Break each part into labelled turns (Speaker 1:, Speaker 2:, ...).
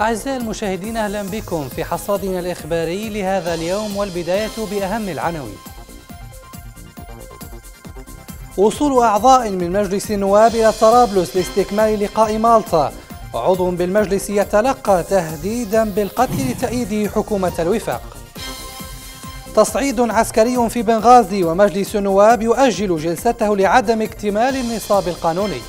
Speaker 1: أعزائي المشاهدين أهلا بكم في حصادنا الإخباري لهذا اليوم والبداية بأهم العناوين. وصول أعضاء من مجلس النواب إلى طرابلس لاستكمال لقاء مالطا عضو بالمجلس يتلقى تهديدا بالقتل لتأييد حكومة الوفاق تصعيد عسكري في بنغازي ومجلس النواب يؤجل جلسته لعدم اكتمال النصاب القانوني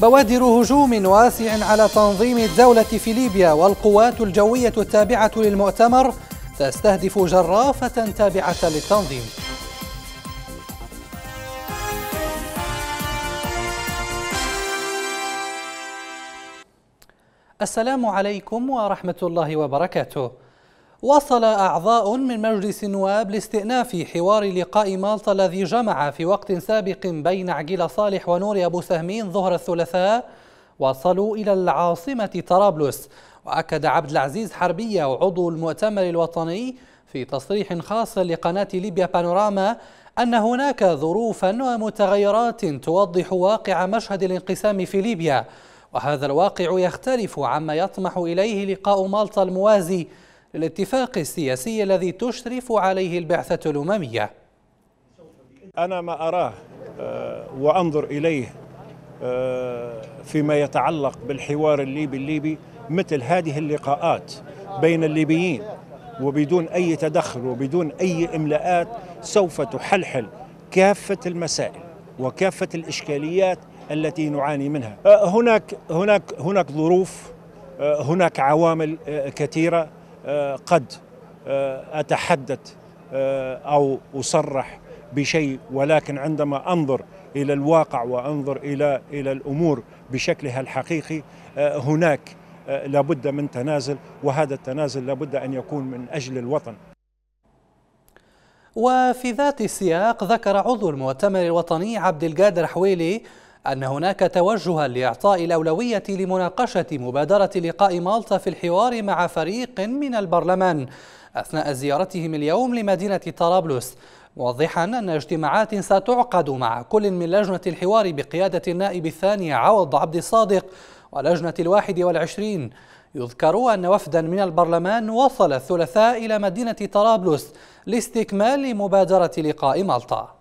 Speaker 1: بوادر هجوم واسع على تنظيم الدولة في ليبيا والقوات الجوية التابعة للمؤتمر تستهدف جرافة تابعة للتنظيم السلام عليكم ورحمة الله وبركاته وصل أعضاء من مجلس النواب لاستئناف حوار لقاء مالطا الذي جمع في وقت سابق بين عقيل صالح ونوري أبو سهمين ظهر الثلاثاء وصلوا إلى العاصمة طرابلس وأكد عبد العزيز حربية وعضو المؤتمر الوطني في تصريح خاص لقناة ليبيا بانوراما أن هناك ظروفا ومتغيرات توضح واقع مشهد الانقسام في ليبيا وهذا الواقع يختلف عما يطمح إليه لقاء مالطا الموازي للاتفاق السياسي الذي تشرف عليه البعثة الأممية
Speaker 2: أنا ما أراه آه، وأنظر إليه آه، فيما يتعلق بالحوار الليبي الليبي مثل هذه اللقاءات بين الليبيين وبدون أي تدخل وبدون أي إملاءات سوف تحلحل كافة المسائل وكافة الإشكاليات التي نعاني منها آه، هناك هناك هناك ظروف هناك عوامل كثيرة آه، قد آه، أتحدث آه، أو أصرح بشيء ولكن عندما أنظر إلى الواقع وأنظر إلى إلى الأمور بشكلها الحقيقي هناك لابد من تنازل وهذا التنازل لابد أن يكون من أجل الوطن وفي ذات السياق ذكر عضو
Speaker 1: المؤتمر الوطني عبد القادر حويلي أن هناك توجها لإعطاء الأولوية لمناقشة مبادرة لقاء مالطا في الحوار مع فريق من البرلمان أثناء زيارتهم اليوم لمدينة طرابلس موضحا أن اجتماعات ستعقد مع كل من لجنة الحوار بقيادة النائب الثاني عوض عبد الصادق ولجنة الواحد والعشرين يذكر أن وفدا من البرلمان وصل الثلاثاء إلى مدينة طرابلس لاستكمال مبادرة لقاء مالطا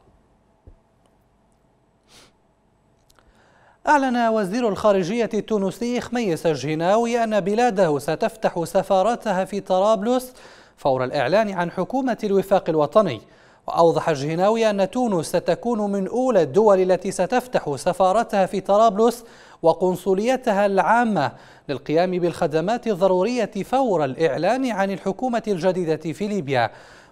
Speaker 1: أعلن وزير الخارجية التونسي خميس الجناوي أن بلاده ستفتح سفارتها في طرابلس فور الإعلان عن حكومة الوفاق الوطني وأوضح الجناوي أن تونس ستكون من أولى الدول التي ستفتح سفارتها في طرابلس وقنصليتها العامة للقيام بالخدمات الضرورية فور الإعلان عن الحكومة الجديدة في ليبيا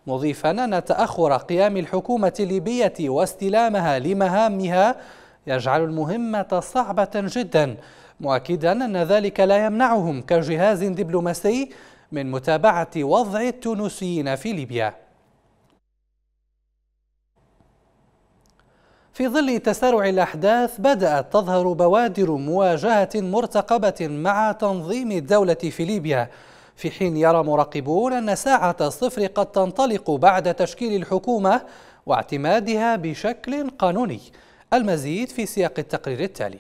Speaker 1: مضيفا أن تأخر قيام الحكومة الليبية واستلامها لمهامها يجعل المهمة صعبة جدا مؤكدا أن ذلك لا يمنعهم كجهاز دبلوماسي من متابعة وضع التونسيين في ليبيا في ظل تسارع الأحداث بدأت تظهر بوادر مواجهة مرتقبة مع تنظيم الدولة في ليبيا في حين يرى مراقبون أن ساعة الصفر قد تنطلق بعد تشكيل الحكومة واعتمادها بشكل قانوني المزيد في سياق التقرير التالي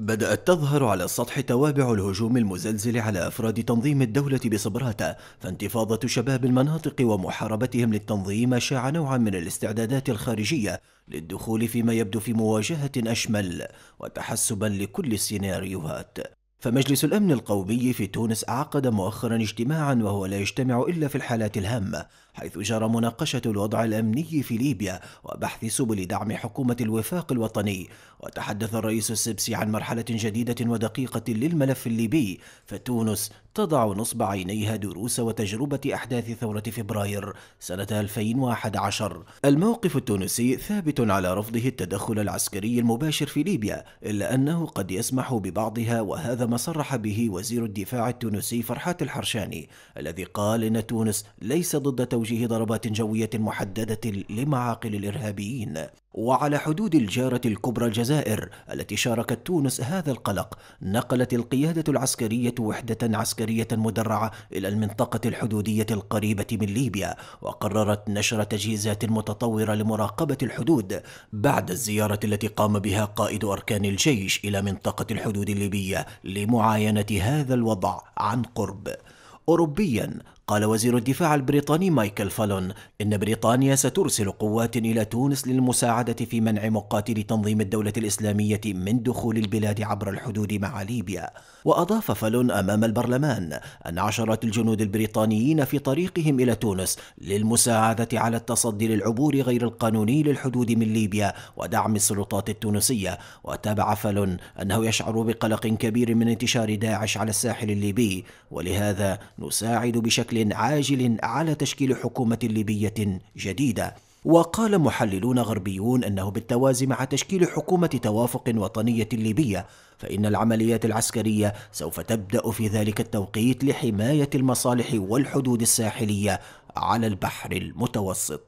Speaker 3: بدأت تظهر على السطح توابع الهجوم المزلزل على أفراد تنظيم الدولة بصبراتة فانتفاضة شباب المناطق ومحاربتهم للتنظيم شاع نوعا من الاستعدادات الخارجية للدخول فيما يبدو في مواجهة أشمل وتحسبا لكل السيناريوهات فمجلس الأمن القومي في تونس عقد مؤخرا اجتماعا وهو لا يجتمع إلا في الحالات الهامة حيث جرى مناقشة الوضع الأمني في ليبيا وبحث سبل دعم حكومة الوفاق الوطني وتحدث الرئيس السبسي عن مرحلة جديدة ودقيقة للملف الليبي فتونس تضع نصب عينيها دروس وتجربة أحداث ثورة فبراير سنة 2011 الموقف التونسي ثابت على رفضه التدخل العسكري المباشر في ليبيا إلا أنه قد يسمح ببعضها وهذا ما صرح به وزير الدفاع التونسي فرحات الحرشاني الذي قال إن تونس ليس ضد توجيه ضربات جوية محددة لمعاقل الإرهابيين وعلى حدود الجارة الكبرى الجزائر التي شاركت تونس هذا القلق نقلت القيادة العسكرية وحدة عسكرية مدرعة إلى المنطقة الحدودية القريبة من ليبيا وقررت نشر تجهيزات متطورة لمراقبة الحدود بعد الزيارة التي قام بها قائد أركان الجيش إلى منطقة الحدود الليبية لمعاينة هذا الوضع عن قرب أوروبيا قال وزير الدفاع البريطاني مايكل فالون إن بريطانيا سترسل قوات إلى تونس للمساعدة في منع مقاتلي تنظيم الدولة الإسلامية من دخول البلاد عبر الحدود مع ليبيا وأضاف فالون أمام البرلمان أن عشرات الجنود البريطانيين في طريقهم إلى تونس للمساعدة على التصدي للعبور غير القانوني للحدود من ليبيا ودعم السلطات التونسية وتابع فالون أنه يشعر بقلق كبير من انتشار داعش على الساحل الليبي ولهذا نساعد بشكل بشكل عاجل على تشكيل حكومة ليبية جديدة وقال محللون غربيون انه بالتوازي مع تشكيل حكومه توافق وطنيه ليبيه فان العمليات العسكريه سوف تبدا في ذلك التوقيت لحمايه المصالح والحدود الساحليه على البحر المتوسط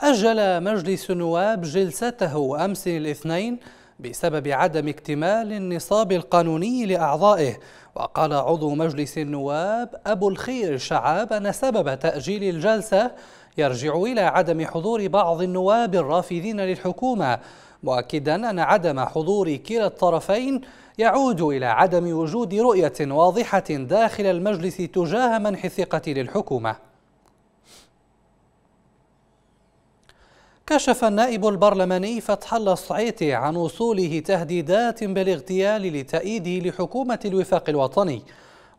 Speaker 1: اجل مجلس النواب جلسته امس الاثنين بسبب عدم اكتمال النصاب القانوني لاعضائه وقال عضو مجلس النواب أبو الخير شعاب أن سبب تأجيل الجلسة يرجع إلى عدم حضور بعض النواب الرافضين للحكومة مؤكدا أن عدم حضور كلا الطرفين يعود إلى عدم وجود رؤية واضحة داخل المجلس تجاه منح الثقة للحكومة كشف النائب البرلماني فتح الله الصعيتي عن وصوله تهديدات بالاغتيال لتأييده لحكومة الوفاق الوطني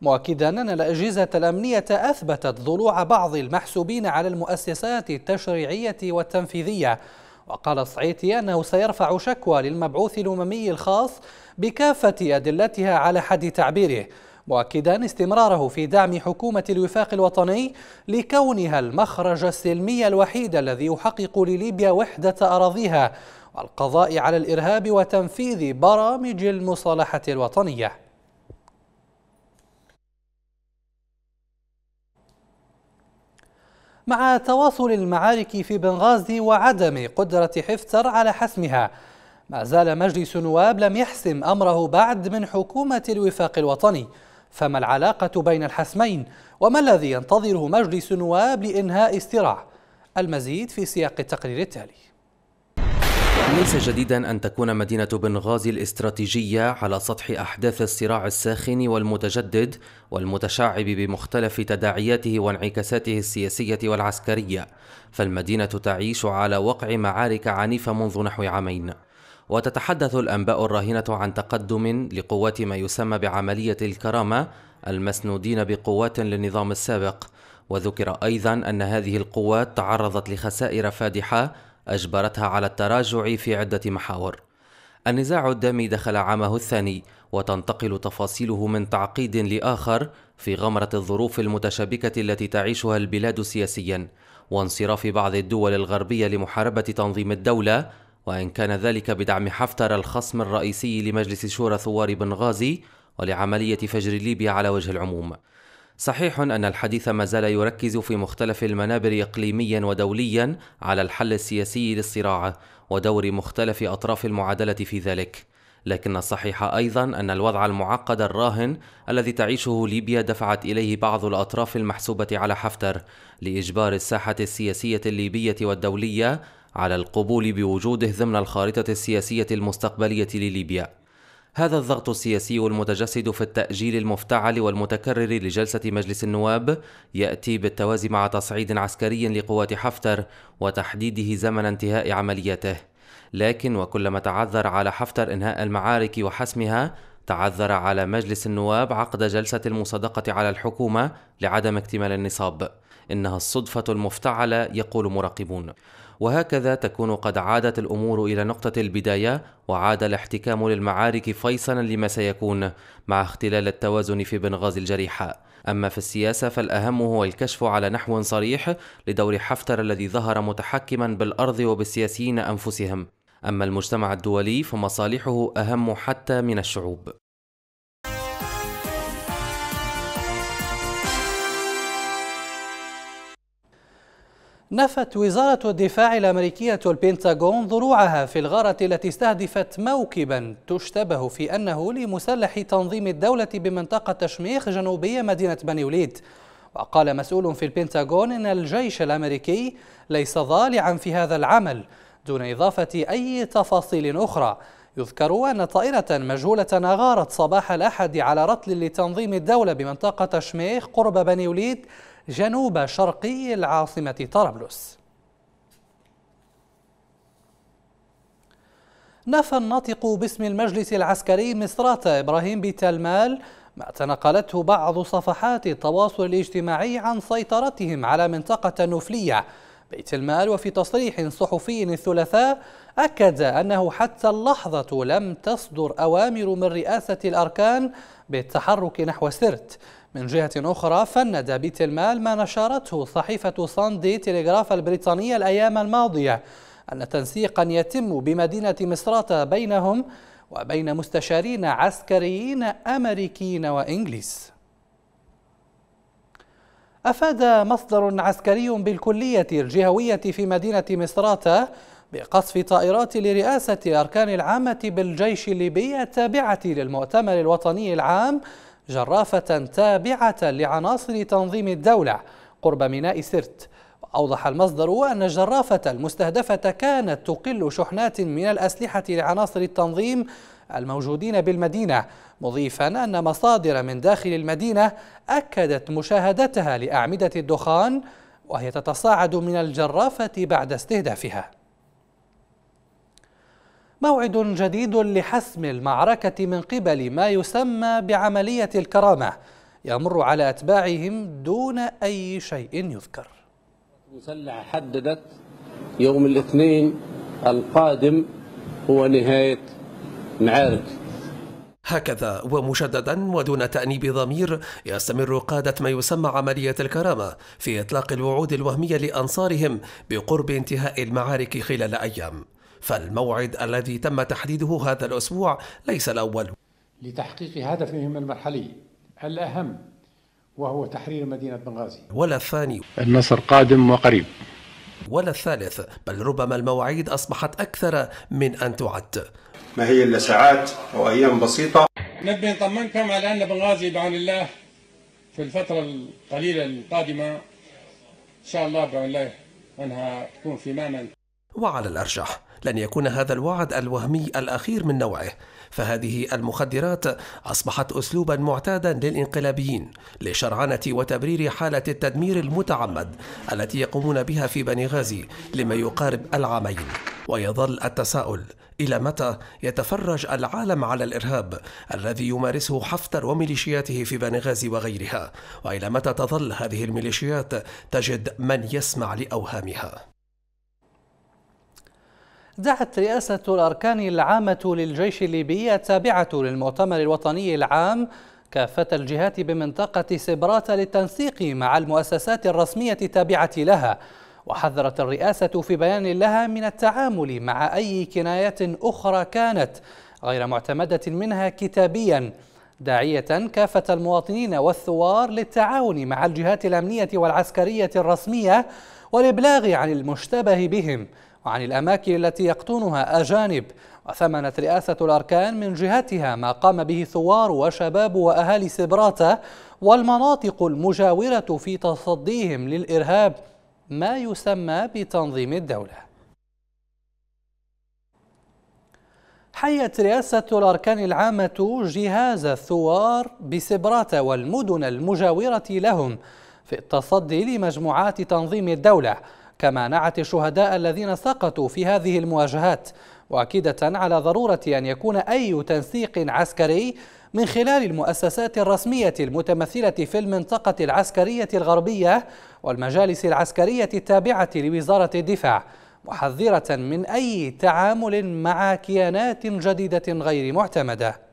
Speaker 1: مؤكدا أن الأجهزة الأمنية أثبتت ضلوع بعض المحسوبين على المؤسسات التشريعية والتنفيذية وقال الصعيتي أنه سيرفع شكوى للمبعوث الأممي الخاص بكافة أدلتها على حد تعبيره مؤكدا استمراره في دعم حكومة الوفاق الوطني لكونها المخرج السلمي الوحيد الذي يحقق لليبيا وحدة أراضيها والقضاء على الإرهاب وتنفيذ برامج المصالحة الوطنية مع تواصل المعارك في بنغازي وعدم قدرة حفتر على حسمها ما زال مجلس النواب لم يحسم أمره بعد من حكومة الوفاق الوطني فما العلاقة بين الحسمين وما الذي ينتظره مجلس النواب لإنهاء استراع المزيد في سياق التقرير التالي
Speaker 4: ليس جديدا أن تكون مدينة بنغازي الاستراتيجية على سطح أحداث الصراع الساخن والمتجدد والمتشعب بمختلف تداعياته وانعكاساته السياسية والعسكرية فالمدينة تعيش على وقع معارك عنيفة منذ نحو عامين وتتحدث الأنباء الراهنة عن تقدم لقوات ما يسمى بعملية الكرامة المسنودين بقوات للنظام السابق وذكر أيضا أن هذه القوات تعرضت لخسائر فادحة أجبرتها على التراجع في عدة محاور النزاع الدامي دخل عامه الثاني وتنتقل تفاصيله من تعقيد لآخر في غمرة الظروف المتشابكة التي تعيشها البلاد سياسيا وانصراف بعض الدول الغربية لمحاربة تنظيم الدولة وإن كان ذلك بدعم حفتر الخصم الرئيسي لمجلس شورى ثوار بنغازي ولعملية فجر ليبيا على وجه العموم. صحيح أن الحديث ما زال يركز في مختلف المنابر إقليميا ودوليا على الحل السياسي للصراع ودور مختلف أطراف المعادلة في ذلك. لكن الصحيح أيضا أن الوضع المعقد الراهن الذي تعيشه ليبيا دفعت إليه بعض الأطراف المحسوبة على حفتر لإجبار الساحة السياسية الليبية والدولية على القبول بوجوده ضمن الخارطة السياسية المستقبلية لليبيا. هذا الضغط السياسي المتجسد في التأجيل المفتعل والمتكرر لجلسة مجلس النواب يأتي بالتوازي مع تصعيد عسكري لقوات حفتر وتحديده زمن انتهاء عملياته. لكن وكلما تعذر على حفتر إنهاء المعارك وحسمها تعذر على مجلس النواب عقد جلسة المصادقة على الحكومة لعدم اكتمال النصاب. إنها الصدفة المفتعلة يقول مراقبون. وهكذا تكون قد عادت الأمور إلى نقطة البداية وعاد الاحتكام للمعارك فيصلا لما سيكون مع اختلال التوازن في بنغازي الجريحة أما في السياسة فالأهم هو الكشف على نحو صريح لدور حفتر الذي ظهر متحكما بالأرض وبالسياسيين أنفسهم أما المجتمع الدولي فمصالحه أهم حتى من الشعوب
Speaker 1: نفت وزارة الدفاع الأمريكية البنتاغون ضروعها في الغارة التي استهدفت موكبا تشتبه في أنه لمسلح تنظيم الدولة بمنطقة تشميخ جنوبية مدينة بني وليد وقال مسؤول في البنتاغون إن الجيش الأمريكي ليس ظالعا في هذا العمل دون إضافة أي تفاصيل أخرى يذكر أن طائرة مجهولة أغارت صباح الأحد على رتل لتنظيم الدولة بمنطقة شميخ قرب بني وليد جنوب شرقي العاصمة طرابلس نفى الناطق باسم المجلس العسكري مصرات إبراهيم بتلمال ما تنقلته بعض صفحات التواصل الاجتماعي عن سيطرتهم على منطقة نفلية بيت المال وفي تصريح صحفي الثلاثاء أكد أنه حتى اللحظة لم تصدر أوامر من رئاسة الأركان بالتحرك نحو سرت من جهة أخرى فند بتلمال ما نشرته صحيفة ساندي تيليغراف البريطانية الأيام الماضية أن تنسيقا يتم بمدينة مصراتة بينهم وبين مستشارين عسكريين أمريكيين وإنجليز أفاد مصدر عسكري بالكلية الجهوية في مدينة مصراتة بقصف طائرات لرئاسة الأركان العامة بالجيش الليبي التابعة للمؤتمر الوطني العام جرافة تابعة لعناصر تنظيم الدولة قرب ميناء سرت أوضح المصدر أن الجرافة المستهدفة كانت تقل شحنات من الأسلحة لعناصر التنظيم الموجودين بالمدينة مضيفا أن مصادر من داخل المدينة أكدت مشاهدتها لأعمدة الدخان وهي تتصاعد من الجرافة بعد استهدافها موعد جديد لحسم المعركة من قبل ما يسمى بعملية الكرامة يمر على أتباعهم دون أي شيء يذكر مسلحة حددت يوم الاثنين القادم
Speaker 5: هو نهاية معارك هكذا ومشددا ودون تأنيب ضمير يستمر قادة ما يسمى عملية الكرامة في إطلاق الوعود الوهمية لأنصارهم بقرب انتهاء المعارك خلال أيام فالموعد الذي تم تحديده هذا الأسبوع ليس الأول
Speaker 1: لتحقيق هدفهم المرحلي
Speaker 5: الأهم وهو تحرير مدينة بنغازي ولا الثاني
Speaker 2: النصر قادم وقريب
Speaker 5: ولا الثالث بل ربما المواعيد أصبحت أكثر من أن
Speaker 2: تعد ما هي إلا ساعات أو أيام بسيطة نبي نطمنكم على أن بنغازي بعون الله في الفترة القليلة القادمة إن شاء الله بعون الله أنها تكون في مأمن
Speaker 5: وعلى الأرجح لن يكون هذا الوعد الوهمي الأخير من نوعه فهذه المخدرات أصبحت أسلوبا معتادا للإنقلابيين لشرعنة وتبرير حالة التدمير المتعمد التي يقومون بها في بنغازي لما يقارب العامين ويظل التساؤل إلى متى يتفرج العالم على الإرهاب الذي يمارسه حفتر وميليشياته في بنغازي وغيرها وإلى متى تظل هذه الميليشيات تجد من يسمع لأوهامها
Speaker 1: دعت رئاسة الأركان العامة للجيش الليبي التابعة للمؤتمر الوطني العام كافة الجهات بمنطقة سبراتا للتنسيق مع المؤسسات الرسمية التابعة لها وحذرت الرئاسة في بيان لها من التعامل مع أي كنايات أخرى كانت غير معتمدة منها كتابياً داعية كافة المواطنين والثوار للتعاون مع الجهات الأمنية والعسكرية الرسمية والإبلاغ عن المشتبه بهم وعن الأماكن التي يقطنها أجانب وثمنت رئاسة الأركان من جهتها ما قام به ثوار وشباب وأهالي سبراتا والمناطق المجاورة في تصديهم للإرهاب ما يسمى بتنظيم الدولة حيت رئاسة الأركان العامة جهاز الثوار بسبراتا والمدن المجاورة لهم في التصدي لمجموعات تنظيم الدولة كما نعت الشهداء الذين سقطوا في هذه المواجهات وأكيدة على ضرورة أن يكون أي تنسيق عسكري من خلال المؤسسات الرسمية المتمثلة في المنطقة العسكرية الغربية والمجالس العسكرية التابعة لوزارة الدفاع محذرة من أي تعامل مع كيانات جديدة غير معتمدة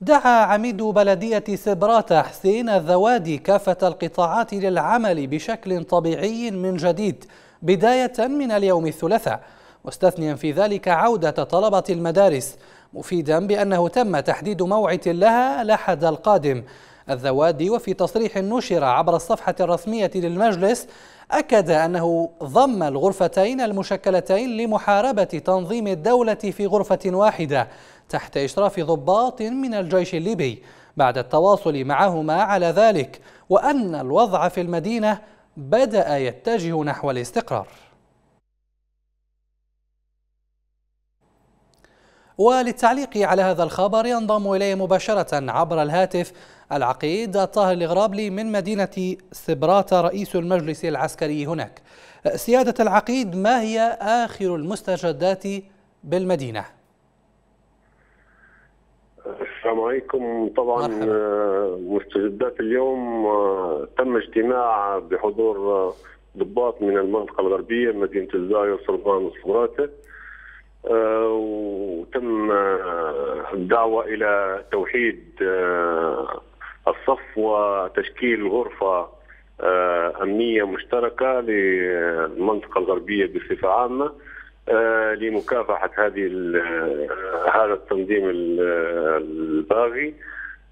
Speaker 1: دعا عميد بلدية سبراتا حسين الذوادي كافة القطاعات للعمل بشكل طبيعي من جديد بداية من اليوم الثلاثاء مستثنيا في ذلك عودة طلبة المدارس مفيدا بأنه تم تحديد موعد لها لحد القادم الذوادي وفي تصريح نشر عبر الصفحة الرسمية للمجلس أكد أنه ضم الغرفتين المشكلتين لمحاربة تنظيم الدولة في غرفة واحدة تحت إشراف ضباط من الجيش الليبي بعد التواصل معهما على ذلك وأن الوضع في المدينة بدأ يتجه نحو الاستقرار وللتعليق على هذا الخبر ينضم إلي مباشرة عبر الهاتف العقيد طاهر الغرابلي من مدينة سبراتا رئيس المجلس العسكري هناك سيادة العقيد ما هي آخر المستجدات بالمدينة؟
Speaker 2: السلام عليكم طبعا آه، مستجدات اليوم آه، تم اجتماع بحضور آه، ضباط من المنطقه الغربيه مدينه الزاير صربان وصبراته وتم الدعوه الى توحيد الصف وتشكيل غرفه امنيه مشتركه للمنطقه الغربيه بصفه عامه آه، لمكافحه هذه آه، هذا التنظيم الباغي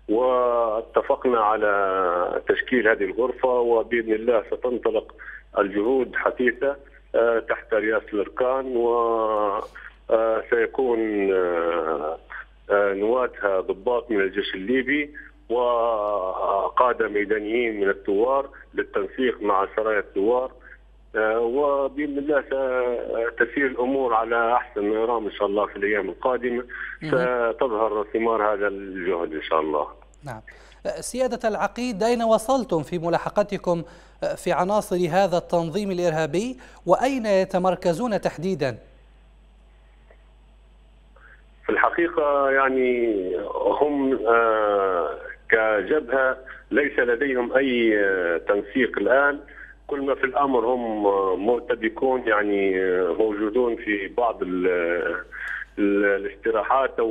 Speaker 2: واتفقنا على تشكيل هذه الغرفه وباذن الله ستنطلق الجهود حثيثه آه، تحت رئاسه الاركان وسيكون نواتها ضباط من الجيش الليبي وقادة ميدانيين من الثوار للتنسيق مع سرايا الثوار وباذن الله ستسير الامور على احسن ما يرام ان شاء الله في الايام القادمه ستظهر ثمار هذا الجهد ان شاء الله.
Speaker 1: نعم. سياده العقيد اين وصلتم في ملاحقتكم في عناصر هذا التنظيم الارهابي واين يتمركزون تحديدا؟
Speaker 2: في الحقيقه يعني هم آه، كجبهه ليس لديهم اي آه، تنسيق الان كل ما في الامر هم مرتبكون يعني موجودون في بعض الاستراحات او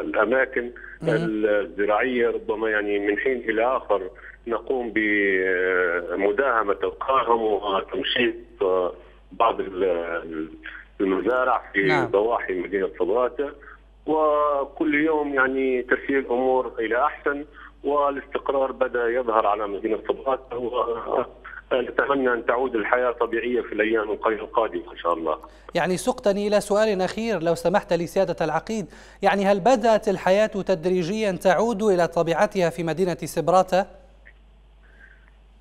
Speaker 2: الاماكن الزراعيه ربما يعني من حين الى اخر نقوم بمداهمه القاهم وتمشيط بعض المزارع في نعم. ضواحي مدينه صباته وكل يوم يعني تسير الامور الى احسن والاستقرار بدا يظهر على مدينه صباته نتمنى ان تعود الحياه طبيعيه في الايام القادمه ان شاء الله.
Speaker 1: يعني سقتني الى سؤال اخير لو سمحت لي سياده العقيد، يعني هل بدات الحياه تدريجيا تعود الى طبيعتها في مدينه سبراتا؟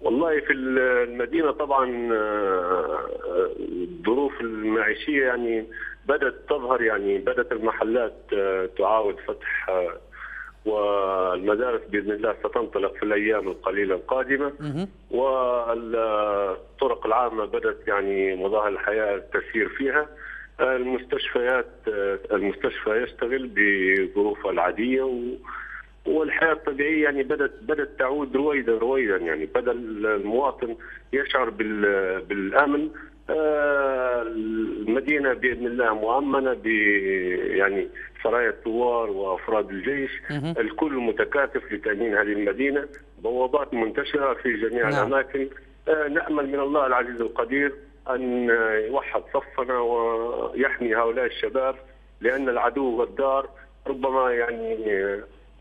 Speaker 2: والله في المدينه طبعا آه، الظروف المعيشيه يعني بدات تظهر يعني بدات المحلات آه، تعاود فتح آه، والمدارس باذن الله ستنطلق في الايام القليله القادمه والطرق العامه بدات يعني مظاهر الحياه تسير فيها المستشفيات المستشفى يشتغل بظروفه العاديه و والحياه الطبيعيه يعني بدات بدات تعود رويدا رويدا يعني بدا المواطن يشعر بالامن آه، المدينه باذن الله مؤمنه ب يعني سرايا الثوار وافراد الجيش الكل متكاتف لتامين هذه المدينه بوابات منتشره في جميع نعم. الاماكن آه، نامل من الله العزيز القدير ان يوحد صفنا ويحمي هؤلاء الشباب لان العدو غدار ربما يعني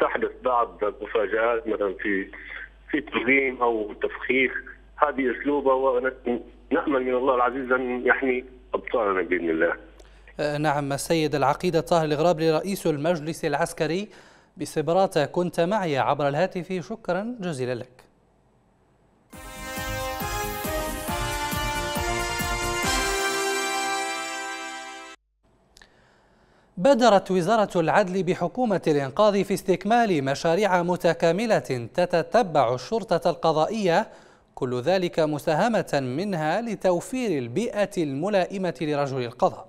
Speaker 2: تحدث بعض المفاجات مثلا في في تقديم او تفخيخ هذه اسلوبه نأمل من الله العزيز أن يحمي أبطالنا بإذن الله
Speaker 1: أه، نعم السيد العقيدة طاهر الغرابلي رئيس المجلس العسكري بصبراته كنت معي عبر الهاتف شكرا جزيلا لك بادرت وزارة العدل بحكومة الإنقاذ في استكمال مشاريع متكاملة تتتبع الشرطة القضائية كل ذلك مساهمة منها لتوفير البيئة الملائمة لرجل القضاء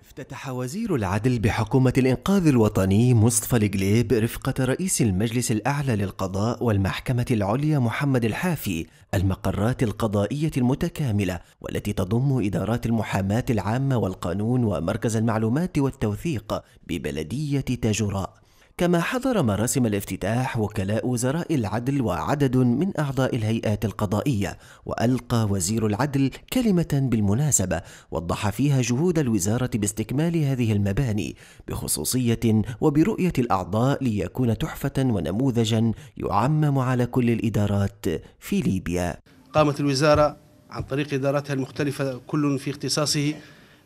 Speaker 3: افتتح وزير العدل بحكومة الإنقاذ الوطني مصطفى الجليب رفقة رئيس المجلس الأعلى للقضاء والمحكمة العليا محمد الحافي المقرات القضائية المتكاملة والتي تضم إدارات المحاماة العامة والقانون ومركز المعلومات والتوثيق ببلدية تاجوراء كما حضر مراسم الافتتاح وكلاء وزراء العدل وعدد من أعضاء الهيئات القضائية وألقى وزير العدل كلمة بالمناسبة وضح فيها جهود الوزارة باستكمال هذه المباني بخصوصية وبرؤية الأعضاء ليكون تحفة ونموذجا يعمم على كل الإدارات في ليبيا
Speaker 5: قامت الوزارة عن طريق إداراتها المختلفة كل في اختصاصه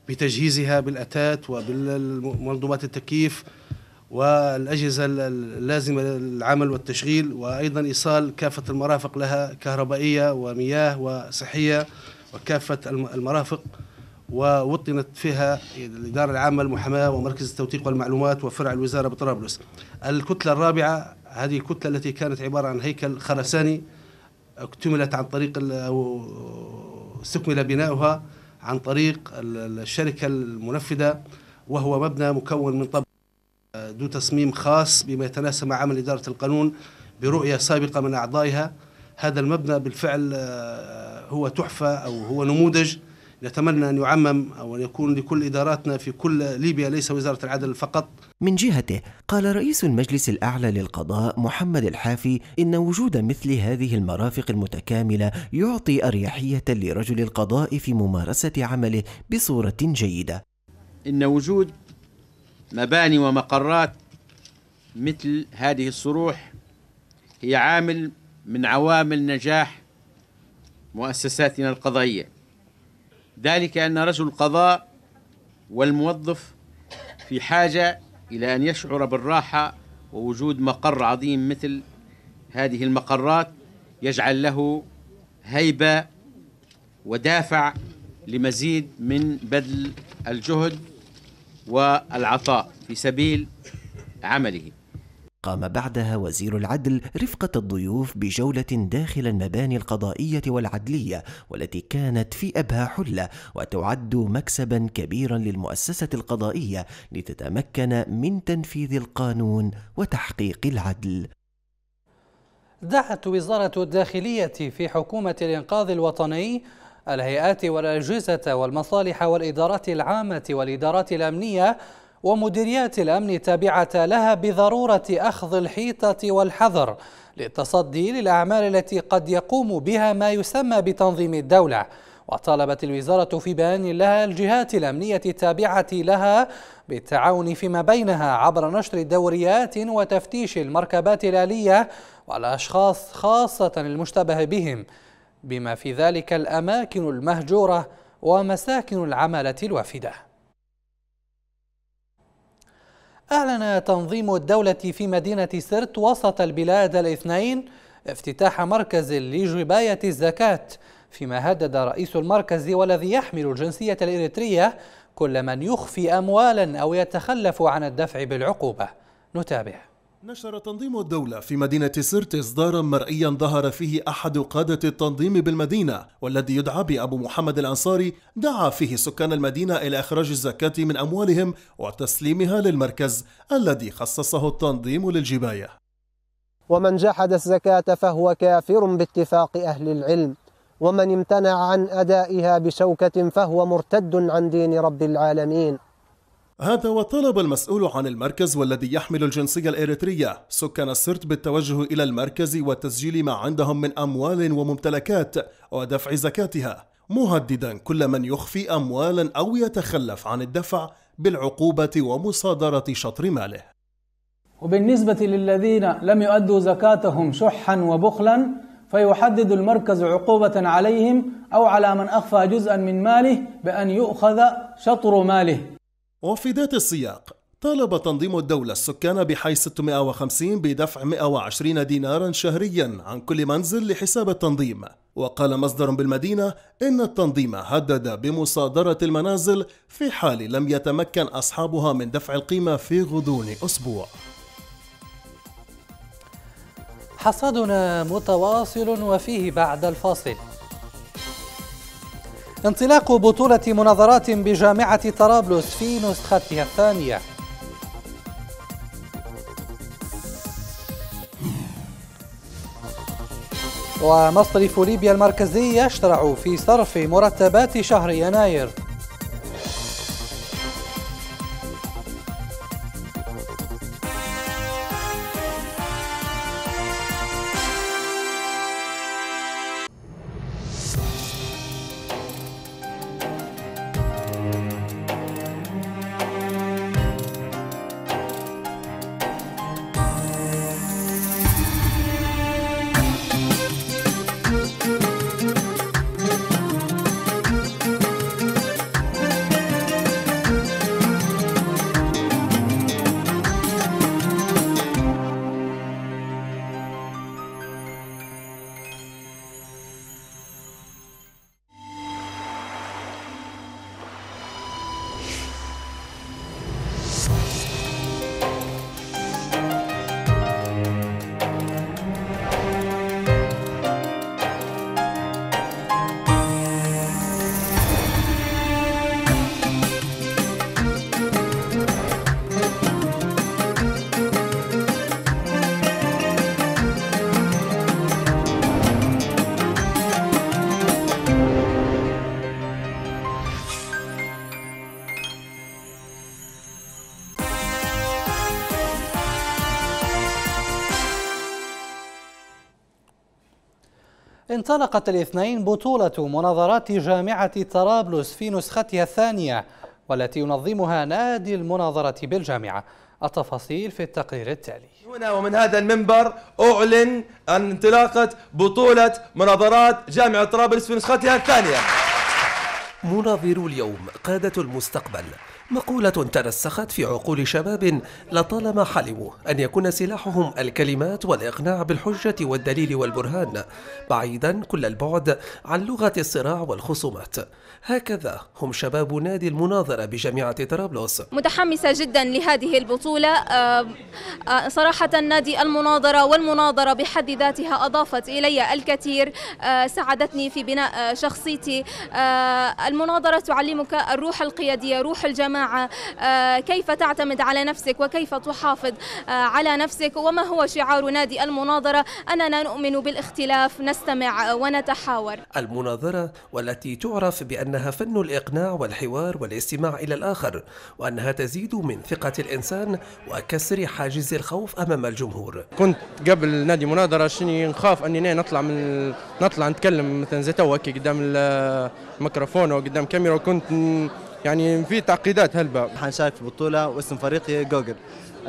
Speaker 5: بتجهيزها بالأتات وبالمنظومات التكييف والأجهزة اللازمة للعمل والتشغيل وأيضا إيصال كافة المرافق لها كهربائية ومياه وصحية وكافة المرافق ووطنت فيها الإدارة العامة للمحاماة ومركز التوثيق والمعلومات وفرع الوزارة بطرابلس الكتلة الرابعة هذه الكتلة التي كانت عبارة عن هيكل خرساني اكتملت عن طريق استكمل بناؤها عن طريق الشركة المنفذة وهو مبنى مكون من طبق ذو تصميم خاص بما يتناسب مع عمل إدارة القانون برؤية سابقة من أعضائها هذا المبنى بالفعل آه، هو تحفة أو هو نموذج نتمنى أن
Speaker 3: يعمم أو أن يكون لكل إداراتنا في كل ليبيا ليس وزارة العدل فقط من جهته قال رئيس المجلس الأعلى للقضاء محمد الحافي إن وجود مثل هذه المرافق المتكاملة يعطي أريحية لرجل القضاء في ممارسة عمله بصورة جيدة إن وجود مباني ومقرات مثل هذه الصروح هي عامل من عوامل نجاح مؤسساتنا القضائية ذلك أن رجل القضاء والموظف في حاجة إلى أن يشعر بالراحة ووجود مقر عظيم مثل هذه المقرات يجعل له هيبة ودافع لمزيد من بذل الجهد والعطاء في سبيل عمله قام بعدها وزير العدل رفقة الضيوف بجولة داخل المباني القضائية والعدلية والتي كانت في أبها حلة وتعد مكسبا كبيرا للمؤسسة القضائية لتتمكن من تنفيذ القانون وتحقيق العدل.
Speaker 1: دعت وزارة الداخلية في حكومة الإنقاذ الوطني الهيئات والأجهزة والمصالح والإدارات العامة والإدارات الأمنية ومديريات الأمن التابعة لها بضرورة أخذ الحيطة والحذر للتصدي للأعمال التي قد يقوم بها ما يسمى بتنظيم الدولة وطالبت الوزارة في بيان لها الجهات الأمنية التابعة لها بالتعاون فيما بينها عبر نشر دوريات وتفتيش المركبات الآلية والأشخاص خاصة المشتبه بهم بما في ذلك الأماكن المهجورة ومساكن العمالة الوافدة أعلن تنظيم الدولة في مدينة سرت وسط البلاد الاثنين افتتاح مركز لجباية الزكاة فيما هدد رئيس المركز والذي يحمل الجنسية الإريترية كل من يخفي أموالا أو يتخلف عن الدفع بالعقوبة نتابع
Speaker 6: نشر تنظيم الدولة في مدينة سرت إصدارا مرئيا ظهر فيه أحد قادة التنظيم بالمدينة والذي يدعى بأبو محمد الأنصاري دعا فيه سكان المدينة إلى إخراج الزكاة من أموالهم وتسليمها للمركز الذي خصصه التنظيم للجباية
Speaker 3: ومن جحد الزكاة فهو كافر باتفاق أهل العلم ومن امتنع عن أدائها بشوكة فهو مرتد عن دين رب العالمين
Speaker 6: هذا وطلب المسؤول عن المركز والذي يحمل الجنسية الإريترية سكان السرت بالتوجه إلى المركز وتسجيل ما عندهم من أموال وممتلكات ودفع زكاتها مهددا كل من يخفي أموالا أو يتخلف عن الدفع بالعقوبة ومصادرة شطر ماله
Speaker 1: وبالنسبة للذين لم يؤدوا زكاتهم شحا وبخلا فيحدد المركز عقوبة عليهم أو على من أخفى جزءا من ماله بأن
Speaker 6: يؤخذ شطر ماله وفي ذات السياق طالب تنظيم الدولة السكان بحي 650 بدفع 120 دينارا شهريا عن كل منزل لحساب التنظيم وقال مصدر بالمدينة إن التنظيم هدد بمصادرة المنازل في حال لم يتمكن أصحابها من دفع القيمة في غضون أسبوع
Speaker 1: حصادنا متواصل وفيه بعد الفاصل انطلاق بطولة مناظرات بجامعة طرابلس في نسختها الثانية ومصرف ليبيا المركزي يشرع في صرف مرتبات شهر يناير انطلقت الاثنين بطولة مناظرات جامعة طرابلس في نسختها الثانية والتي ينظمها نادي المناظرة بالجامعة التفاصيل في التقرير التالي
Speaker 5: هنا ومن هذا المنبر أعلن عن انطلاقة بطولة مناظرات جامعة طرابلس في نسختها الثانية مناظر اليوم قادة المستقبل مقولة ترسخت في عقول شباب لطالما حلموا أن يكون سلاحهم الكلمات والإقناع بالحجة والدليل والبرهان بعيدا كل البعد عن لغة الصراع والخصومات هكذا هم شباب نادي المناظرة بجامعة طرابلس
Speaker 4: متحمسة جدا لهذه البطولة آه، آه، صراحة نادي المناظرة والمناظرة بحد ذاتها أضافت إلي الكثير آه، ساعدتني في بناء شخصيتي المناظرة تعلمك الروح القيادية روح الجماعة آه، كيف تعتمد على نفسك وكيف تحافظ آه، على نفسك وما هو شعار نادي المناظرة أننا نؤمن بالاختلاف نستمع ونتحاور
Speaker 5: المناظرة والتي تعرف بأنها فن الإقناع والحوار والاستماع إلى الآخر وأنها تزيد من ثقة الإنسان وكسر حاجز الخوف أمام الجمهور كنت قبل نادي مناظرة شني نخاف أني نطلع من
Speaker 3: نطلع نتكلم مثلا زي توا قدام الميكروفون أو قدام كاميرا وكنت يعني في تعقيدات هلبا حنشارك في بطوله واسم فريقي جوجل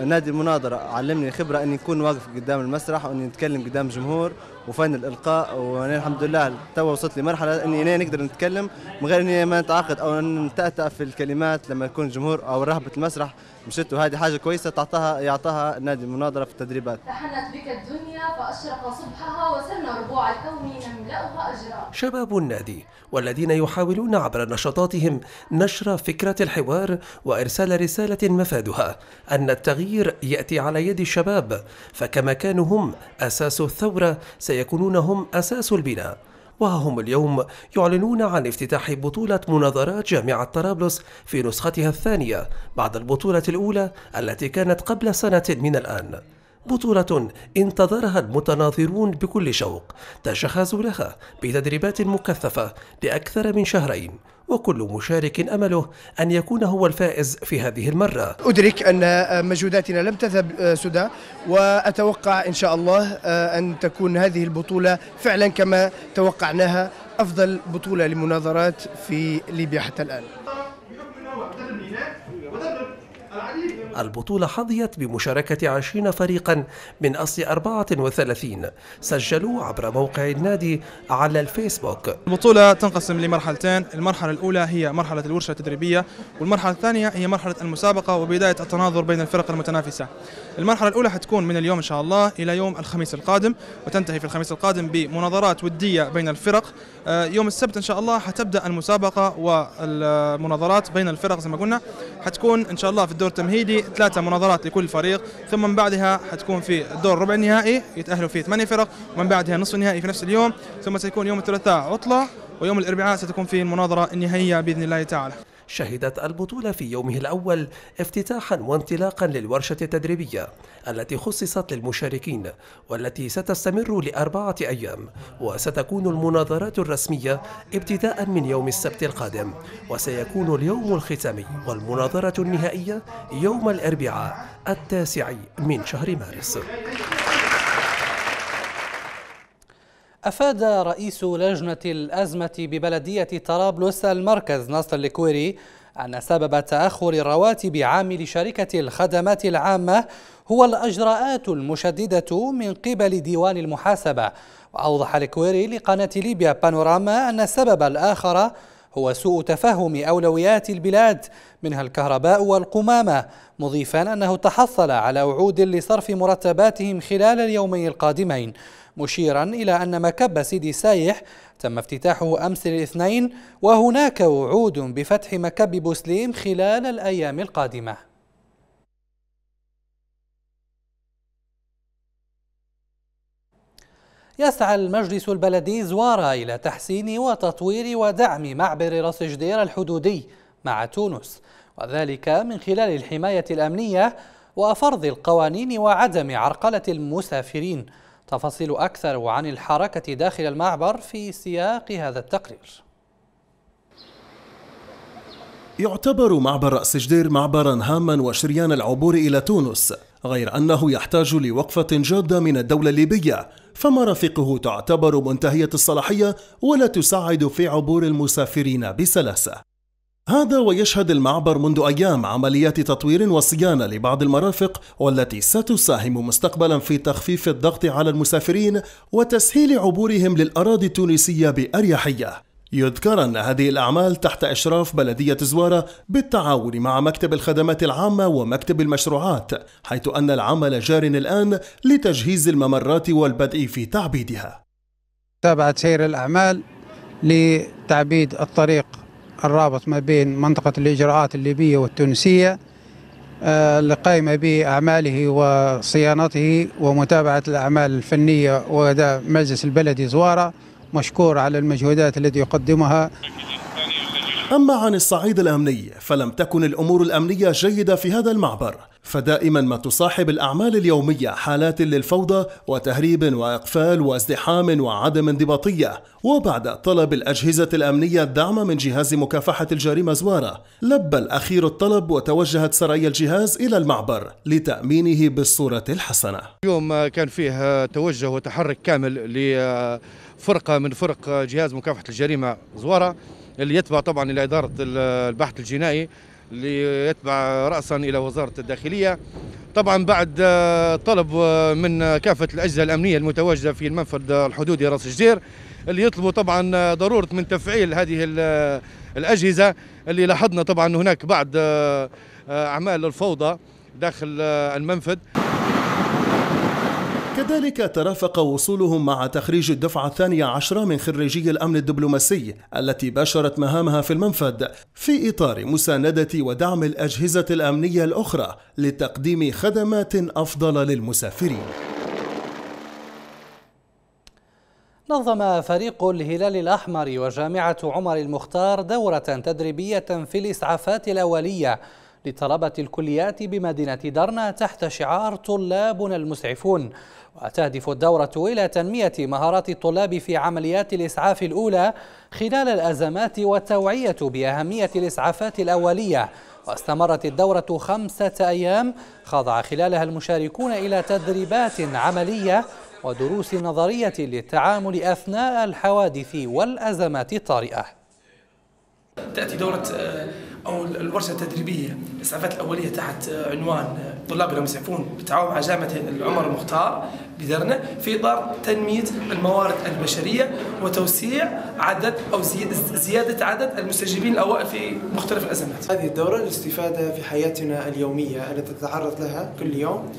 Speaker 3: نادي المناظره علمني خبره اني نكون واقف قدام المسرح واني نتكلم قدام جمهور وفن الالقاء وانا الحمد لله تو وصلت لمرحله اني انا نقدر نتكلم من غير اني ما نتعاقد او نتأتأ في الكلمات لما يكون الجمهور او رهبه المسرح مشيتوا وهذه حاجه كويسه تعطاها يعطاها نادي المناظره في التدريبات
Speaker 4: تحنت بك الدنيا فاشرق صبحها وسن ربوع الكون نملاها اجرا
Speaker 5: شباب النادي والذين يحاولون عبر نشاطاتهم نشر فكره الحوار وارسال رساله مفادها ان التغيير ياتي على يد الشباب فكما كانوا هم اساس الثوره سيكونون هم اساس البناء وهم اليوم يعلنون عن افتتاح بطولة مناظرات جامعة طرابلس في نسختها الثانية بعد البطولة الأولى التي كانت قبل سنة من الآن بطولة انتظرها المتناظرون بكل شوق تشخصوا لها بتدريبات مكثفة لأكثر من شهرين وكل مشارك أمله أن يكون هو الفائز في هذه المرة أدرك أن مجهوداتنا لم تذهب آه، سدى وأتوقع إن شاء الله آه، أن تكون هذه البطولة فعلا كما توقعناها أفضل بطولة لمناظرات في ليبيا حتى الآن البطولة حظيت بمشاركة 20 فريقا من أصل 34 سجلوا عبر موقع النادي على الفيسبوك البطولة تنقسم لمرحلتين المرحلة الأولى هي مرحلة الورشة التدريبية والمرحلة الثانية هي مرحلة المسابقة وبداية التناظر بين الفرق المتنافسة المرحلة الأولى حتكون من اليوم إن شاء الله إلى يوم الخميس القادم وتنتهي في الخميس القادم بمناظرات ودية بين الفرق آه، يوم السبت إن شاء الله حتبدأ المسابقة والمناظرات بين الفرق زي ما قلنا حتكون إن شاء الله في الدور التمهيدي ثلاثة مناظرات لكل فريق ثم من بعدها حتكون في الدور ربع النهائي يتأهلوا فيه ثمانية فرق ومن بعدها نصف النهائي في نفس اليوم ثم سيكون يوم الثلاثاء عطلة ويوم الأربعاء ستكون فيه المناظرة النهائية بإذن الله تعالى شهدت البطولة في يومه الأول افتتاحا وانطلاقا للورشة التدريبية التي خصصت للمشاركين والتي ستستمر لأربعة أيام وستكون المناظرات الرسمية ابتداء من يوم السبت القادم وسيكون اليوم الختامي والمناظرة النهائية يوم الأربعاء التاسع من شهر مارس
Speaker 1: أفاد رئيس لجنة الأزمة ببلدية طرابلس المركز ناصر الكويري أن سبب تأخر رواتب عامل شركة الخدمات العامة هو الأجراءات المشددة من قبل ديوان المحاسبة وأوضح الكويري لقناة ليبيا بانوراما أن السبب الآخر هو سوء تفهم أولويات البلاد منها الكهرباء والقمامة مضيفا أنه تحصل على وعود لصرف مرتباتهم خلال اليومين القادمين مشيرا إلى أن مكب سيدي سايح تم افتتاحه أمس الاثنين وهناك وعود بفتح مكب بوسليم خلال الأيام القادمة يسعى المجلس البلدي زوارة إلى تحسين وتطوير ودعم معبر راس جدير الحدودي مع تونس وذلك من خلال الحماية الأمنية وفرض القوانين وعدم عرقلة المسافرين تفاصيل أكثر عن الحركة داخل المعبر في سياق هذا التقرير
Speaker 6: يعتبر معبر رأس جدير معبرا هاما وشريان العبور إلى تونس غير أنه يحتاج لوقفة جادة من الدولة الليبية فمرافقه تعتبر منتهية الصلاحية ولا تساعد في عبور المسافرين بسلاسة هذا ويشهد المعبر منذ أيام عمليات تطوير وصيانة لبعض المرافق والتي ستساهم مستقبلا في تخفيف الضغط على المسافرين وتسهيل عبورهم للأراضي التونسية بأريحية يذكر أن هذه الأعمال تحت إشراف بلدية زوارة بالتعاون مع مكتب الخدمات العامة ومكتب المشروعات حيث أن العمل جار الآن لتجهيز الممرات والبدء في تعبيدها
Speaker 1: تابعت سير الأعمال لتعبيد الطريق الرابط ما بين منطقة الإجراءات الليبية والتونسية القائمة آه، بأعماله وصيانته ومتابعة الأعمال الفنية وأداء مجلس البلدي زوارة
Speaker 6: مشكور على المجهودات التي يقدمها أما عن الصعيد الأمني فلم تكن الأمور الأمنية جيدة في هذا المعبر فدائما ما تصاحب الأعمال اليومية حالات للفوضى وتهريب وإقفال وازدحام وعدم انضباطية وبعد طلب الأجهزة الأمنية الدعم من جهاز مكافحة الجريمة زوارة لبى الأخير الطلب وتوجهت سرايا الجهاز إلى المعبر لتأمينه بالصورة الحسنة
Speaker 1: اليوم كان فيه توجه وتحرك كامل لفرقة من فرق جهاز مكافحة الجريمة زوارة اللي يتبع طبعا إلى إدارة البحث الجنائي ليتبع رأسا إلى وزارة الداخلية طبعا بعد آه، طلب آه، من كافة الأجهزة الأمنية المتواجدة في المنفذ الحدودي راس الجزير اللي يطلبوا طبعا آه، ضرورة من تفعيل هذه الأجهزة اللي لاحظنا
Speaker 6: طبعا هناك بعض أعمال الفوضى داخل المنفذ كذلك ترافق وصولهم مع تخريج الدفعة الثانية عشرة من خريجي الأمن الدبلوماسي التي باشرت مهامها في المنفذ في إطار مساندة ودعم الأجهزة الأمنية الأخرى لتقديم خدمات أفضل للمسافرين
Speaker 1: نظم فريق الهلال الأحمر وجامعة عمر المختار دورة تدريبية في الإسعافات الأولية لطلبة الكليات بمدينة درنا تحت شعار طلابنا المسعفون وتهدف الدورة إلى تنمية مهارات الطلاب في عمليات الإسعاف الأولى خلال الأزمات والتوعية بأهمية الإسعافات الأولية واستمرت الدورة خمسة أيام خضع خلالها المشاركون إلى تدريبات عملية ودروس نظرية للتعامل أثناء الحوادث والأزمات الطارئة
Speaker 4: تأتي دورة آه،
Speaker 5: أو الورشة التدريبية الإسعافات الأولية تحت آه، عنوان آه، طلاب المسعفون بالتعاون مع جامعة العمر المختار بدرنا في إطار تنمية الموارد البشرية وتوسيع عدد أو زيادة عدد المستجيبين الأوائل في مختلف الأزمات هذه الدورة للاستفادة في حياتنا اليومية التي تتعرض لها كل يوم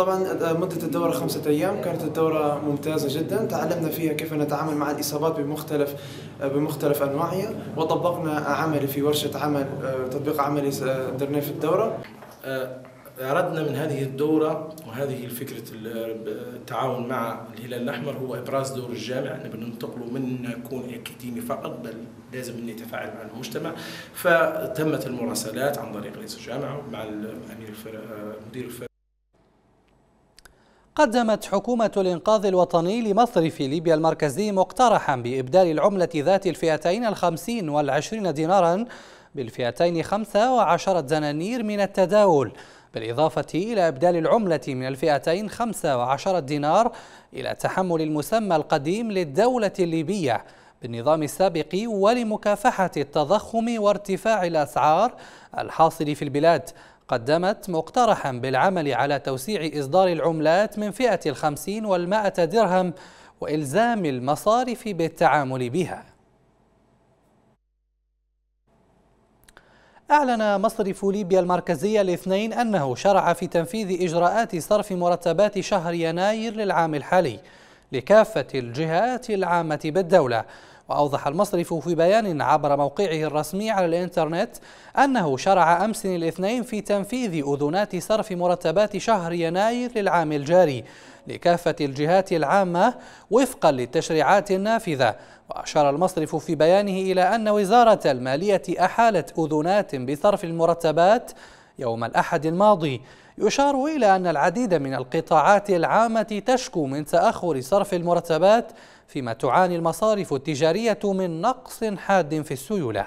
Speaker 5: طبعا آه، مدة الدورة خمسة أيام كانت الدورة ممتازة جدا تعلمنا فيها كيف نتعامل مع الإصابات بمختلف آه، بمختلف أنواعها وطبقنا عملي في ورشة عمل آه، تطبيق عملي درناه في الدورة أردنا من هذه الدورة وهذه فكرة التعاون مع الهلال الأحمر هو إبراز دور الجامعة أن بننتقلوا من نكون أكاديمي فقط بل لازم نتفاعل مع المجتمع فتمت المراسلات عن طريق رئيس الجامعة مع الأمير الفرق مدير الفرق
Speaker 1: قدمت حكومة الإنقاذ الوطني لمصر في ليبيا المركزي مقترحا بإبدال العملة ذات الفئتين الخمسين والعشرين دينارا بالفئتين خمسة وعشرة دنانير من التداول بالإضافة إلى إبدال العملة من الفئتين خمسة وعشرة دينار إلى تحمل المسمى القديم للدولة الليبية بالنظام السابق ولمكافحة التضخم وارتفاع الأسعار الحاصل في البلاد قدمت مقترحا بالعمل على توسيع إصدار العملات من فئة الخمسين والمائة درهم وإلزام المصارف بالتعامل بها أعلن مصرف ليبيا المركزية الاثنين أنه شرع في تنفيذ إجراءات صرف مرتبات شهر يناير للعام الحالي لكافة الجهات العامة بالدولة وأوضح المصرف في بيان عبر موقعه الرسمي على الإنترنت أنه شرع أمس الاثنين في تنفيذ أذونات صرف مرتبات شهر يناير للعام الجاري لكافة الجهات العامة وفقا للتشريعات النافذة وأشار المصرف في بيانه إلى أن وزارة المالية أحالت أذونات بصرف المرتبات يوم الأحد الماضي يشار إلى أن العديد من القطاعات العامة تشكو من تأخر صرف المرتبات فيما تعاني المصارف التجارية من نقص حاد في السيولة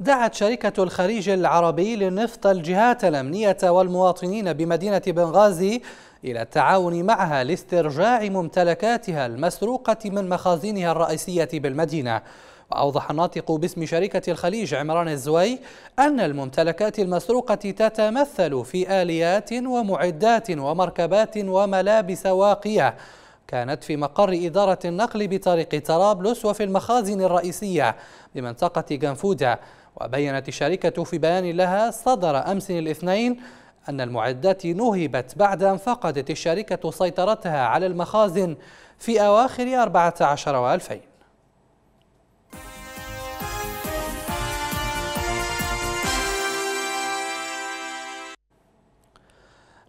Speaker 1: دعت شركة الخليج العربي للنفط الجهات الأمنية والمواطنين بمدينة بنغازي إلى التعاون معها لاسترجاع ممتلكاتها المسروقة من مخازنها الرئيسية بالمدينة وأوضح الناطق باسم شركة الخليج عمران الزوي أن الممتلكات المسروقة تتمثل في آليات ومعدات ومركبات وملابس واقية كانت في مقر إدارة النقل بطريق طرابلس وفي المخازن الرئيسية بمنطقة جنفودة وبينت الشركة في بيان لها صدر أمس الاثنين أن المعدات نهبت بعد أن فقدت الشركة سيطرتها على المخازن في أواخر 14 و2000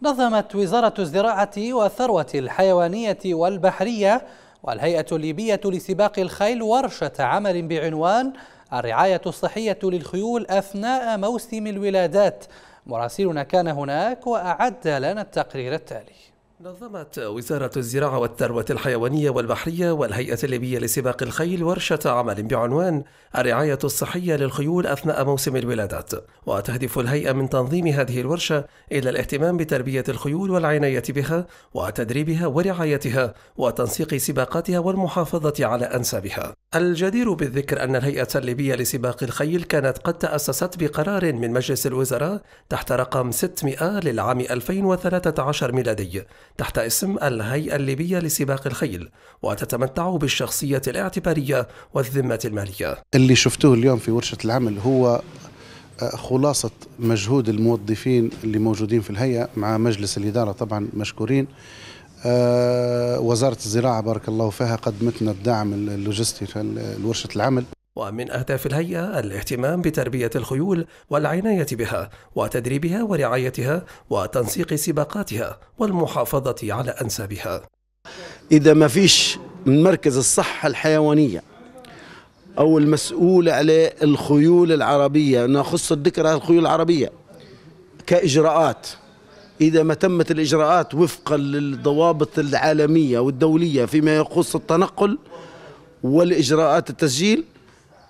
Speaker 1: نظمت وزارة الزراعة والثروة الحيوانية والبحرية والهيئة الليبية لسباق الخيل ورشة عمل بعنوان الرعاية الصحية للخيول أثناء موسم الولادات مراسلنا كان هناك وأعد لنا التقرير التالي نظمت
Speaker 5: وزارة الزراعة والثروة الحيوانية والبحرية والهيئة الليبية لسباق الخيل ورشة عمل بعنوان الرعاية الصحية للخيول أثناء موسم الولادات، وتهدف الهيئة من تنظيم هذه الورشة إلى الاهتمام بتربية الخيول والعناية بها وتدريبها ورعايتها وتنسيق سباقاتها والمحافظة على أنسابها. الجدير بالذكر أن الهيئة الليبية لسباق الخيل كانت قد تأسست بقرار من مجلس الوزراء تحت رقم 600 للعام 2013 ميلادي تحت اسم الهيئة الليبية لسباق الخيل وتتمتع بالشخصية الاعتبارية والذمة المالية
Speaker 6: اللي شفتوه اليوم في ورشة العمل هو آه، خلاصة مجهود الموظفين اللي موجودين في الهيئة مع مجلس الإدارة طبعا مشكورين آه، وزارة الزراعة بارك الله فيها قدمتنا الدعم اللوجستي في ورشة العمل
Speaker 5: ومن أهداف الهيئة الاهتمام بتربية الخيول والعناية بها وتدريبها ورعايتها وتنسيق سباقاتها والمحافظة على أنسابها
Speaker 3: إذا ما فيش من مركز الصحة الحيوانية أو المسؤول على الخيول العربية نخص الذكرى الخيول العربية كإجراءات إذا ما تمت الإجراءات وفقا للضوابط العالمية والدولية فيما يخص التنقل والإجراءات التسجيل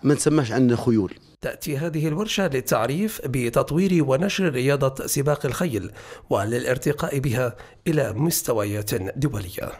Speaker 3: ما نسماش عندنا خيول
Speaker 5: تأتي هذه الورشة للتعريف بتطوير ونشر رياضة سباق الخيل وللارتقاء بها إلى مستويات دولية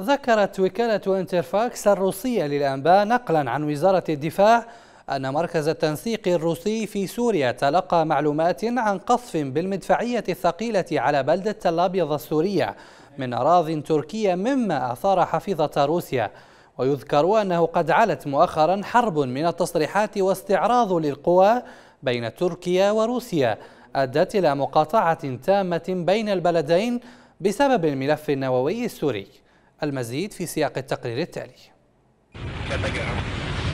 Speaker 1: ذكرت وكالة انترفاكس الروسية للأنباء نقلا عن وزارة الدفاع أن مركز التنسيق الروسي في سوريا تلقى معلومات عن قصف بالمدفعية الثقيلة على بلدة الأبيض السورية من أراضي تركية مما أثار حفيظة روسيا ويذكر أنه قد علت مؤخرا حرب من التصريحات واستعراض للقوى بين تركيا وروسيا أدت إلى مقاطعة تامة بين البلدين بسبب الملف النووي السوري المزيد في سياق التقرير التالي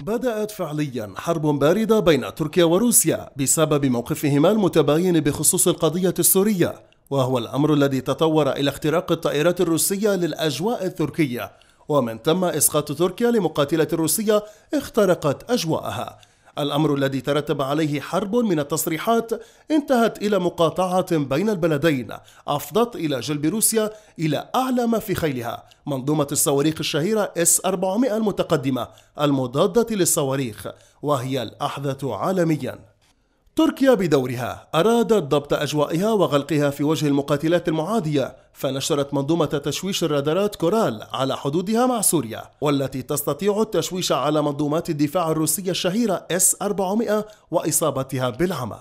Speaker 6: بدأت فعليا حرب باردة بين تركيا وروسيا بسبب موقفهما المتباين بخصوص القضية السورية وهو الأمر الذي تطور إلى اختراق الطائرات الروسية للأجواء التركية ومن تم إسقاط تركيا لمقاتلة روسية اخترقت أجواءها الأمر الذي ترتب عليه حرب من التصريحات انتهت إلى مقاطعة بين البلدين أفضت إلى جلب روسيا إلى أعلى ما في خيلها منظومة الصواريخ الشهيرة S-400 المتقدمة المضادة للصواريخ وهي الأحدث عالمياً تركيا بدورها أرادت ضبط أجوائها وغلقها في وجه المقاتلات المعادية فنشرت منظومة تشويش الرادارات كورال على حدودها مع سوريا والتي تستطيع التشويش على منظومات الدفاع الروسية الشهيرة S-400 وإصابتها بالعمى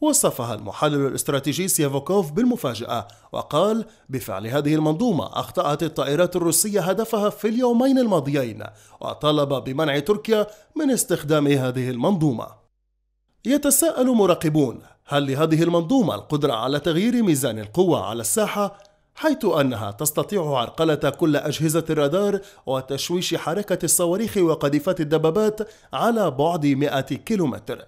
Speaker 6: وصفها المحلل الاستراتيجي سيافوكوف بالمفاجأة وقال بفعل هذه المنظومة أخطأت الطائرات الروسية هدفها في اليومين الماضيين وطلب بمنع تركيا من استخدام هذه المنظومة يتساءل مراقبون هل لهذه المنظومة القدرة على تغيير ميزان القوة على الساحة حيث أنها تستطيع عرقلة كل أجهزة الرادار وتشويش حركة الصواريخ وقذيفات الدبابات على بعد 100 كيلومتر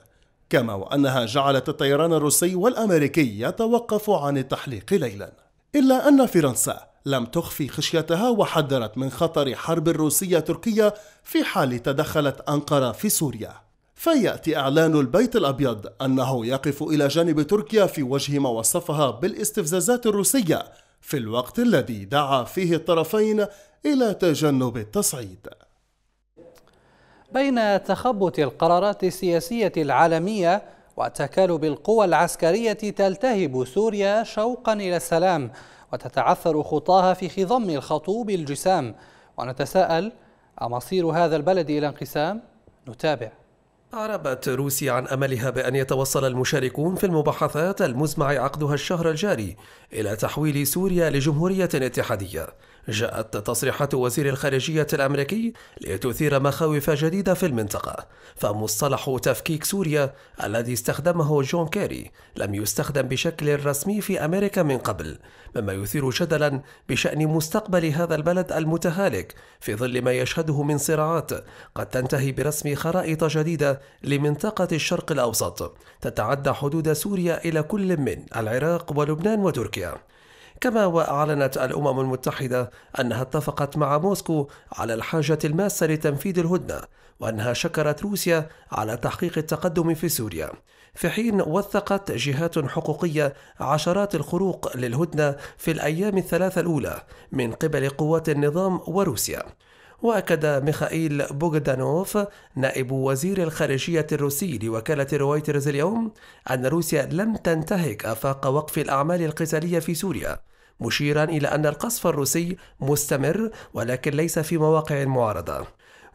Speaker 6: كما وأنها جعلت الطيران الروسي والأمريكي يتوقف عن التحليق ليلا إلا أن فرنسا لم تخفي خشيتها وحذرت من خطر حرب روسية تركية في حال تدخلت أنقرة في سوريا فيأتي إعلان البيت الأبيض أنه يقف إلى جانب تركيا في وجه ما وصفها بالاستفزازات الروسية في الوقت الذي دعا فيه الطرفين إلى تجنب التصعيد
Speaker 1: بين تخبط القرارات السياسية العالمية وتكالب القوى العسكرية تلتهب سوريا شوقا إلى السلام وتتعثر خطاها في خضم الخطوب الجسام ونتساءل أمصير هذا البلد إلى انقسام؟ نتابع
Speaker 5: أعربت روسيا عن أملها بأن يتوصل المشاركون في المباحثات المزمع عقدها الشهر الجاري إلى تحويل سوريا لجمهورية اتحادية جاءت تصريحات وزير الخارجية الأمريكي لتثير مخاوف جديدة في المنطقة فمصطلح تفكيك سوريا الذي استخدمه جون كيري لم يستخدم بشكل رسمي في أمريكا من قبل مما يثير جدلا بشأن مستقبل هذا البلد المتهالك في ظل ما يشهده من صراعات قد تنتهي برسم خرائط جديدة لمنطقة الشرق الأوسط تتعدى حدود سوريا إلى كل من العراق ولبنان وتركيا كما وأعلنت الأمم المتحدة أنها اتفقت مع موسكو على الحاجة الماسة لتنفيذ الهدنة وأنها شكرت روسيا على تحقيق التقدم في سوريا في حين وثقت جهات حقوقية عشرات الخروق للهدنة في الأيام الثلاثة الأولى من قبل قوات النظام وروسيا وأكد ميخائيل بوغدانوف نائب وزير الخارجية الروسي لوكالة رويترز اليوم أن روسيا لم تنتهك آفاق وقف الأعمال القتالية في سوريا مشيرا إلى أن القصف الروسي مستمر ولكن ليس في مواقع المعارضة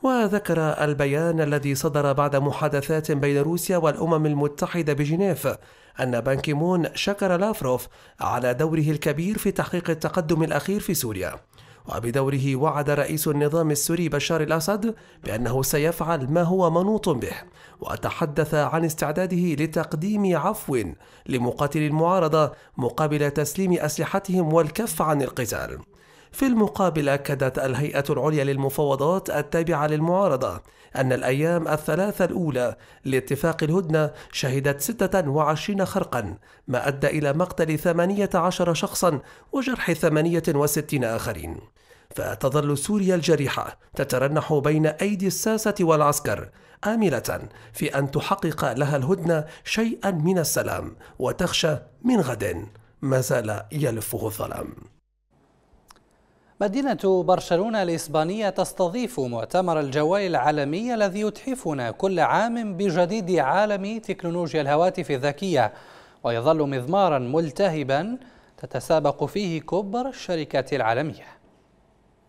Speaker 5: وذكر البيان الذي صدر بعد محادثات بين روسيا والأمم المتحدة بجنيف أن بانكيمون شكر لافروف على دوره الكبير في تحقيق التقدم الأخير في سوريا وبدوره وعد رئيس النظام السوري بشار الأسد بأنه سيفعل ما هو منوط به وتحدث عن استعداده لتقديم عفو لمقاتلي المعارضة مقابل تسليم أسلحتهم والكف عن القتال في المقابل أكدت الهيئة العليا للمفاوضات التابعة للمعارضة أن الأيام الثلاثة الأولى لاتفاق الهدنة شهدت 26 خرقا ما أدى إلى مقتل 18 شخصا وجرح 68 آخرين فتظل سوريا الجريحة تترنح بين أيدي الساسة والعسكر آملة في أن تحقق لها الهدنة شيئا من السلام وتخشى من غد ما زال يلفه الظلام
Speaker 1: مدينة برشلونة الإسبانية تستضيف مؤتمر الجوال العالمي الذي يتحفنا كل عام بجديد عالم تكنولوجيا الهواتف الذكية ويظل مضمارا ملتهبا تتسابق فيه كبر الشركات العالميه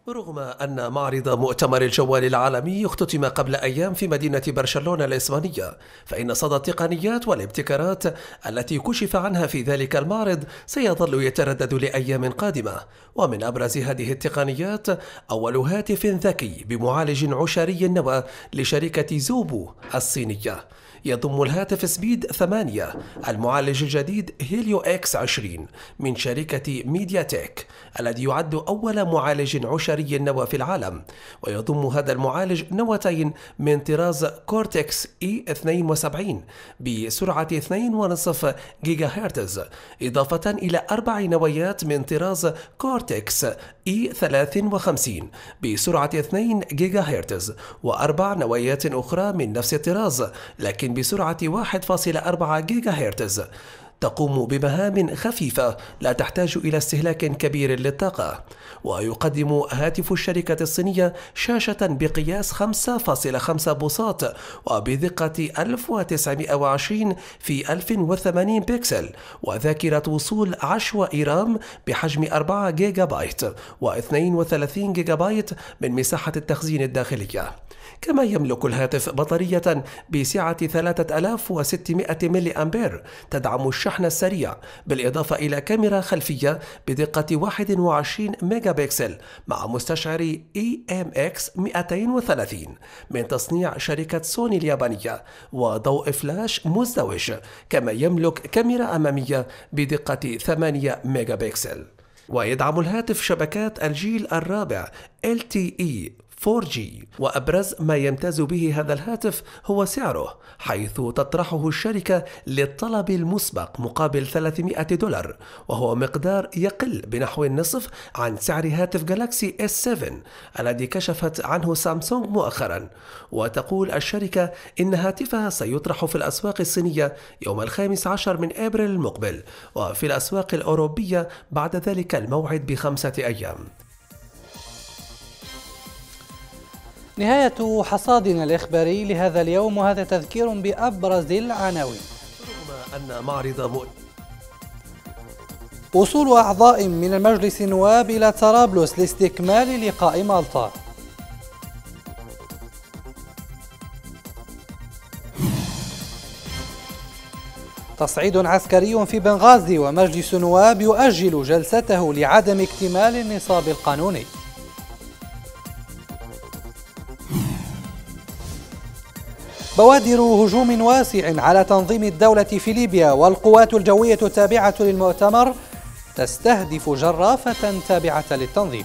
Speaker 5: رغم أن معرض مؤتمر الجوال العالمي اختتم قبل أيام في مدينة برشلونة الإسبانية فإن صدى التقنيات والابتكارات التي كشف عنها في ذلك المعرض سيظل يتردد لأيام قادمة ومن أبرز هذه التقنيات أول هاتف ذكي بمعالج عشري النوى لشركة زوبو الصينية يضم الهاتف سبيد 8 المعالج الجديد هيليو اكس 20 من شركة ميديا تيك الذي يعد أول معالج عشري نوى في العالم ويضم هذا المعالج نوتين من طراز كورتكس e اي 72 بسرعة 2.5 جيجا هرتز إضافة إلى أربع نويات من طراز كورتكس E53 بسرعة 2 جيجا هرتز وأربع نوايات أخرى من نفس الطراز لكن بسرعة 1.4 جيجا هرتز تقوم بمهام خفيفة لا تحتاج إلى استهلاك كبير للطاقة ويقدم هاتف الشركة الصينية شاشة بقياس 5.5 بوصات وبدقة 1920 في 1080 بكسل وذاكرة وصول عشوائي رام بحجم 4 جيجا بايت و32 جيجا بايت من مساحة التخزين الداخلية كما يملك الهاتف بطارية بسعة 3600 ملي أمبير تدعم الشحن السريع بالإضافة إلى كاميرا خلفية بدقة 21 ميجا بكسل مع مستشعر EMX 230 من تصنيع شركة سوني اليابانية وضوء فلاش مزدوج كما يملك كاميرا أمامية بدقة 8 ميجا بكسل ويدعم الهاتف شبكات الجيل الرابع LTE 4G وأبرز ما يمتاز به هذا الهاتف هو سعره حيث تطرحه الشركة للطلب المسبق مقابل 300 دولار وهو مقدار يقل بنحو النصف عن سعر هاتف جالاكسي S7 الذي كشفت عنه سامسونج مؤخرا وتقول الشركة إن هاتفها سيطرح في الأسواق الصينية يوم الخامس عشر من أبريل المقبل وفي الأسواق الأوروبية بعد
Speaker 1: ذلك الموعد بخمسة أيام نهاية حصادنا الإخباري لهذا اليوم وهذا تذكير بأبرز العناوين رغم أن معرض مؤ... وصول أعضاء من المجلس النواب إلى طرابلس لاستكمال لقاء مالطا تصعيد عسكري في بنغازي ومجلس نواب يؤجل جلسته لعدم اكتمال النصاب القانوني بوادر هجوم واسع على تنظيم الدولة في ليبيا والقوات الجوية التابعة للمؤتمر تستهدف جرافة تابعة للتنظيم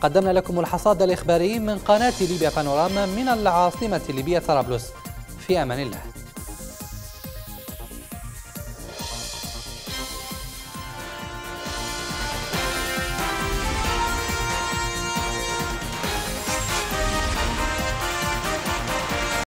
Speaker 1: قدمنا لكم الحصاد الإخباري من قناة ليبيا بانوراما من العاصمة الليبية طرابلس في أمان الله